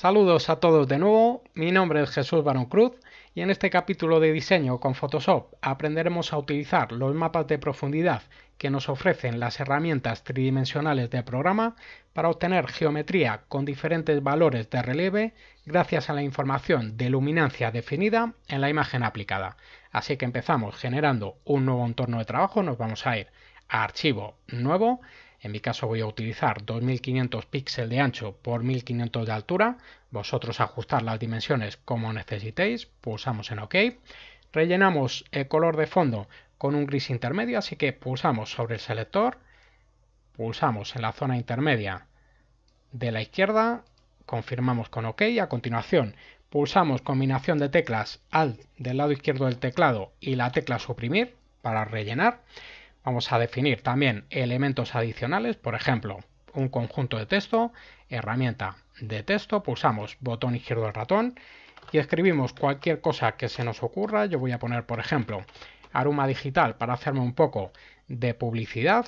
Saludos a todos de nuevo, mi nombre es Jesús Barón Cruz y en este capítulo de diseño con Photoshop aprenderemos a utilizar los mapas de profundidad que nos ofrecen las herramientas tridimensionales del programa para obtener geometría con diferentes valores de relieve gracias a la información de luminancia definida en la imagen aplicada. Así que empezamos generando un nuevo entorno de trabajo, nos vamos a ir a Archivo Nuevo, en mi caso voy a utilizar 2500 píxeles de ancho por 1500 de altura. Vosotros ajustar las dimensiones como necesitéis. Pulsamos en OK. Rellenamos el color de fondo con un gris intermedio, así que pulsamos sobre el selector. Pulsamos en la zona intermedia de la izquierda. Confirmamos con OK. A continuación pulsamos combinación de teclas Alt del lado izquierdo del teclado y la tecla suprimir para rellenar. Vamos a definir también elementos adicionales, por ejemplo, un conjunto de texto, herramienta de texto, pulsamos botón izquierdo del ratón y escribimos cualquier cosa que se nos ocurra. Yo voy a poner, por ejemplo, aroma digital para hacerme un poco de publicidad,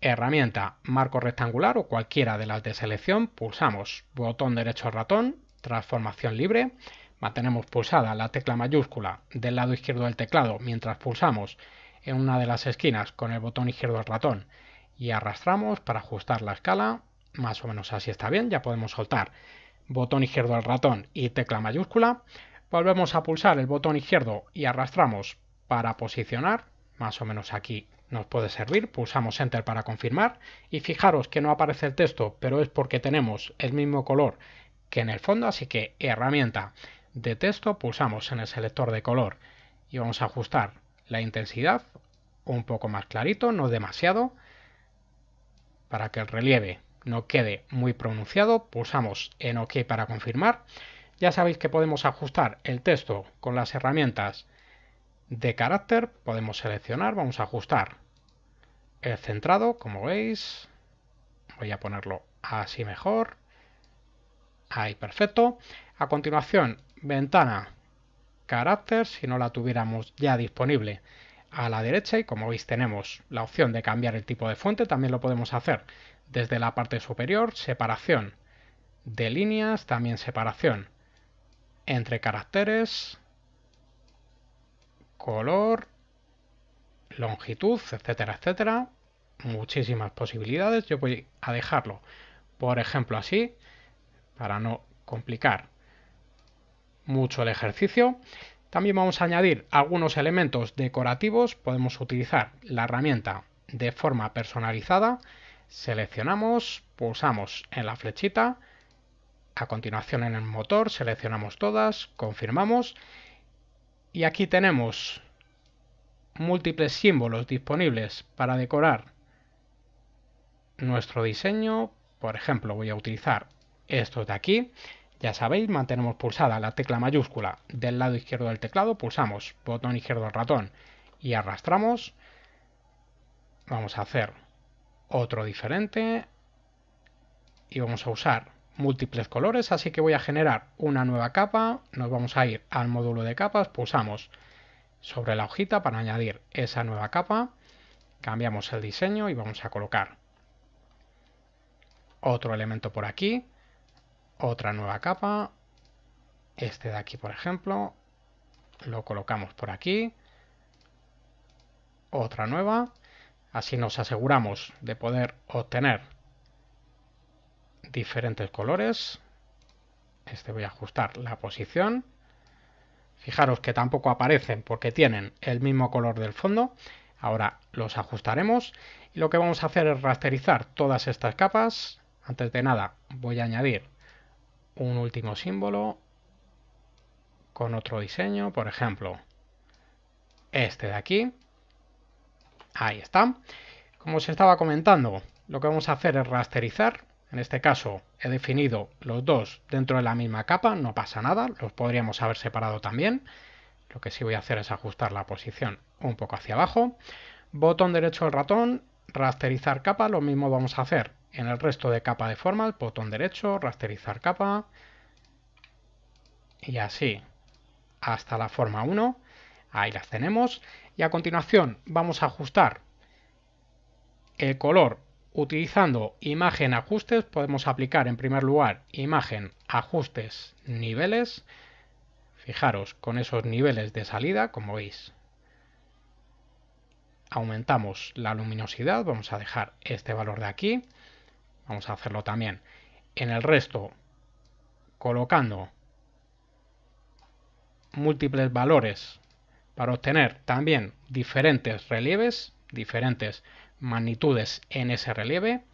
herramienta marco rectangular o cualquiera de las de selección, pulsamos botón derecho del ratón, transformación libre, mantenemos pulsada la tecla mayúscula del lado izquierdo del teclado mientras pulsamos en una de las esquinas con el botón izquierdo del ratón y arrastramos para ajustar la escala, más o menos así está bien, ya podemos soltar botón izquierdo del ratón y tecla mayúscula, volvemos a pulsar el botón izquierdo y arrastramos para posicionar, más o menos aquí nos puede servir, pulsamos Enter para confirmar y fijaros que no aparece el texto, pero es porque tenemos el mismo color que en el fondo, así que herramienta de texto, pulsamos en el selector de color y vamos a ajustar la intensidad un poco más clarito, no demasiado, para que el relieve no quede muy pronunciado. Pulsamos en OK para confirmar. Ya sabéis que podemos ajustar el texto con las herramientas de carácter. Podemos seleccionar, vamos a ajustar el centrado, como veis. Voy a ponerlo así mejor. Ahí, perfecto. A continuación, ventana carácter si no la tuviéramos ya disponible. A la derecha y como veis tenemos la opción de cambiar el tipo de fuente, también lo podemos hacer desde la parte superior, separación de líneas, también separación entre caracteres, color, longitud, etcétera, etcétera. Muchísimas posibilidades. Yo voy a dejarlo, por ejemplo, así, para no complicar mucho el ejercicio. También vamos a añadir algunos elementos decorativos. Podemos utilizar la herramienta de forma personalizada. Seleccionamos, pulsamos en la flechita. A continuación en el motor seleccionamos todas, confirmamos. Y aquí tenemos múltiples símbolos disponibles para decorar nuestro diseño. Por ejemplo, voy a utilizar estos de aquí. Ya sabéis, mantenemos pulsada la tecla mayúscula del lado izquierdo del teclado, pulsamos botón izquierdo del ratón y arrastramos. Vamos a hacer otro diferente y vamos a usar múltiples colores, así que voy a generar una nueva capa, nos vamos a ir al módulo de capas, pulsamos sobre la hojita para añadir esa nueva capa, cambiamos el diseño y vamos a colocar otro elemento por aquí, otra nueva capa, este de aquí por ejemplo, lo colocamos por aquí, otra nueva, así nos aseguramos de poder obtener diferentes colores, este voy a ajustar la posición, fijaros que tampoco aparecen porque tienen el mismo color del fondo, ahora los ajustaremos y lo que vamos a hacer es rasterizar todas estas capas, antes de nada voy a añadir un último símbolo con otro diseño, por ejemplo, este de aquí. Ahí está. Como os estaba comentando, lo que vamos a hacer es rasterizar. En este caso he definido los dos dentro de la misma capa, no pasa nada, los podríamos haber separado también. Lo que sí voy a hacer es ajustar la posición un poco hacia abajo. Botón derecho del ratón, rasterizar capa, lo mismo vamos a hacer en el resto de capa de forma, el botón derecho, rasterizar capa. Y así hasta la forma 1. Ahí las tenemos. Y a continuación vamos a ajustar el color utilizando imagen ajustes. Podemos aplicar en primer lugar imagen ajustes niveles. Fijaros con esos niveles de salida, como veis. Aumentamos la luminosidad, vamos a dejar este valor de aquí vamos a hacerlo también en el resto colocando múltiples valores para obtener también diferentes relieves, diferentes magnitudes en ese relieve.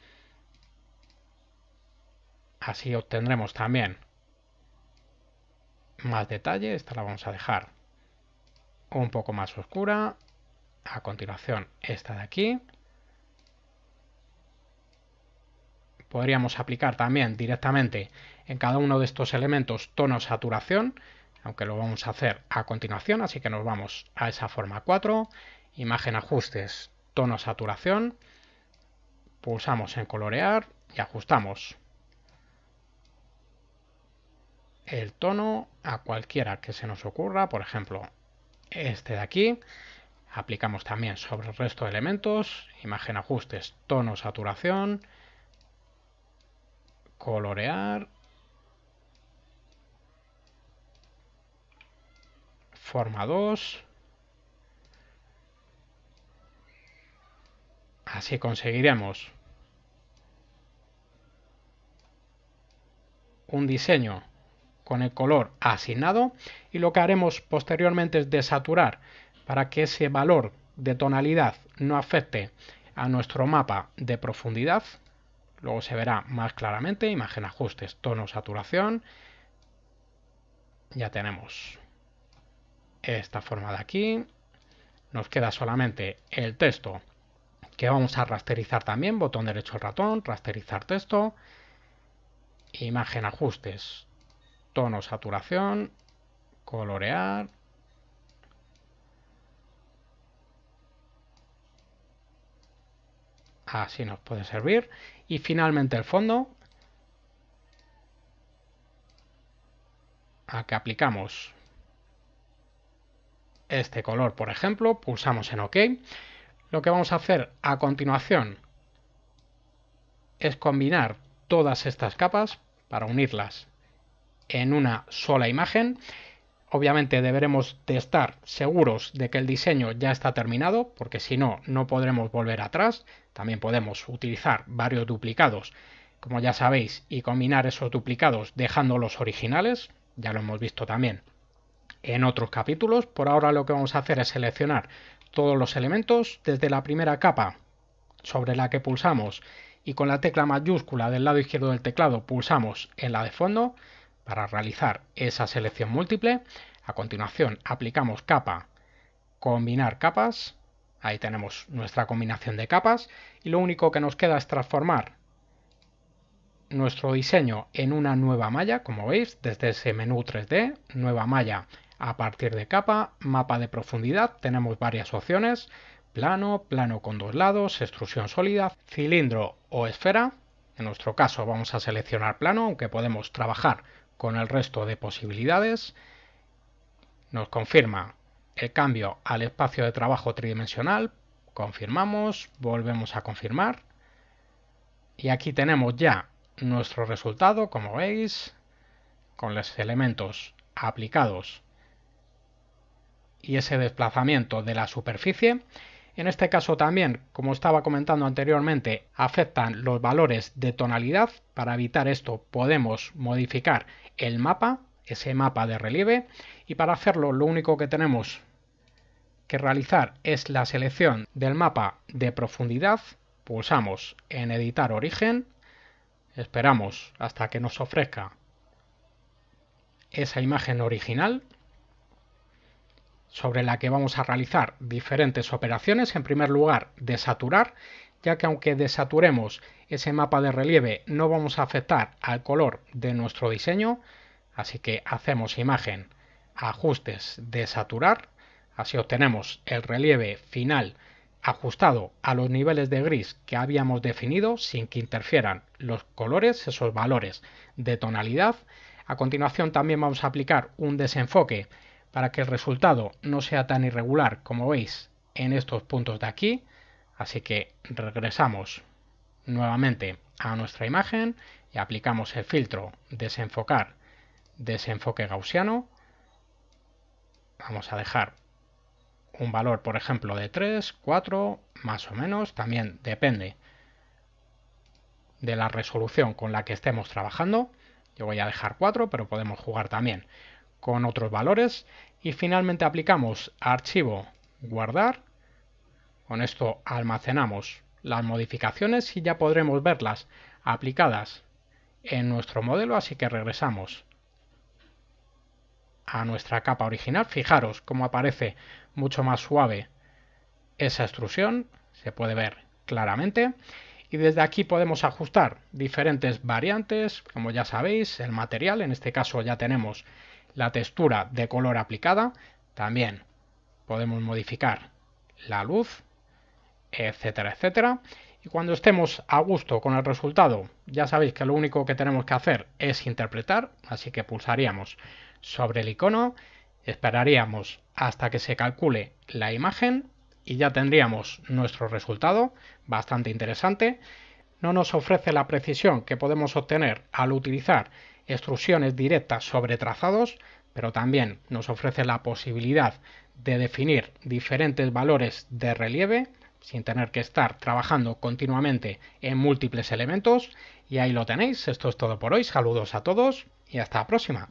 Así obtendremos también más detalle. Esta la vamos a dejar un poco más oscura. A continuación esta de aquí. Podríamos aplicar también directamente en cada uno de estos elementos tono saturación, aunque lo vamos a hacer a continuación, así que nos vamos a esa forma 4, imagen ajustes, tono saturación, pulsamos en colorear y ajustamos el tono a cualquiera que se nos ocurra, por ejemplo este de aquí, aplicamos también sobre el resto de elementos, imagen ajustes, tono saturación, colorear, forma 2. Así conseguiremos un diseño con el color asignado y lo que haremos posteriormente es desaturar para que ese valor de tonalidad no afecte a nuestro mapa de profundidad Luego se verá más claramente, imagen ajustes, tono, saturación. Ya tenemos esta forma de aquí. Nos queda solamente el texto que vamos a rasterizar también, botón derecho del ratón, rasterizar texto, imagen ajustes, tono, saturación, colorear, Así nos puede servir. Y finalmente el fondo. A que aplicamos este color, por ejemplo. Pulsamos en OK. Lo que vamos a hacer a continuación es combinar todas estas capas para unirlas en una sola imagen Obviamente deberemos de estar seguros de que el diseño ya está terminado, porque si no, no podremos volver atrás. También podemos utilizar varios duplicados, como ya sabéis, y combinar esos duplicados dejando los originales. Ya lo hemos visto también en otros capítulos. Por ahora lo que vamos a hacer es seleccionar todos los elementos desde la primera capa sobre la que pulsamos y con la tecla mayúscula del lado izquierdo del teclado pulsamos en la de fondo para realizar esa selección múltiple. A continuación aplicamos capa, combinar capas, ahí tenemos nuestra combinación de capas y lo único que nos queda es transformar nuestro diseño en una nueva malla, como veis, desde ese menú 3D, nueva malla a partir de capa, mapa de profundidad, tenemos varias opciones, plano, plano con dos lados, extrusión sólida, cilindro o esfera. En nuestro caso vamos a seleccionar plano, aunque podemos trabajar con el resto de posibilidades, nos confirma el cambio al espacio de trabajo tridimensional, confirmamos, volvemos a confirmar y aquí tenemos ya nuestro resultado, como veis, con los elementos aplicados y ese desplazamiento de la superficie en este caso también, como estaba comentando anteriormente, afectan los valores de tonalidad. Para evitar esto podemos modificar el mapa, ese mapa de relieve, y para hacerlo lo único que tenemos que realizar es la selección del mapa de profundidad. Pulsamos en editar origen, esperamos hasta que nos ofrezca esa imagen original sobre la que vamos a realizar diferentes operaciones. En primer lugar, desaturar, ya que aunque desaturemos ese mapa de relieve no vamos a afectar al color de nuestro diseño, así que hacemos imagen, ajustes, desaturar, así obtenemos el relieve final ajustado a los niveles de gris que habíamos definido sin que interfieran los colores, esos valores de tonalidad. A continuación también vamos a aplicar un desenfoque para que el resultado no sea tan irregular como veis en estos puntos de aquí. Así que regresamos nuevamente a nuestra imagen y aplicamos el filtro desenfocar, desenfoque gaussiano. Vamos a dejar un valor, por ejemplo, de 3, 4, más o menos. También depende de la resolución con la que estemos trabajando. Yo voy a dejar 4, pero podemos jugar también con otros valores y finalmente aplicamos archivo guardar. Con esto almacenamos las modificaciones y ya podremos verlas aplicadas en nuestro modelo, así que regresamos a nuestra capa original. Fijaros cómo aparece mucho más suave esa extrusión, se puede ver claramente. Y desde aquí podemos ajustar diferentes variantes, como ya sabéis, el material, en este caso ya tenemos la textura de color aplicada también. Podemos modificar la luz, etcétera, etcétera. Y cuando estemos a gusto con el resultado, ya sabéis que lo único que tenemos que hacer es interpretar, así que pulsaríamos sobre el icono, esperaríamos hasta que se calcule la imagen y ya tendríamos nuestro resultado, bastante interesante. No nos ofrece la precisión que podemos obtener al utilizar Extrusiones directas sobre trazados, pero también nos ofrece la posibilidad de definir diferentes valores de relieve sin tener que estar trabajando continuamente en múltiples elementos. Y ahí lo tenéis, esto es todo por hoy, saludos a todos y hasta la próxima.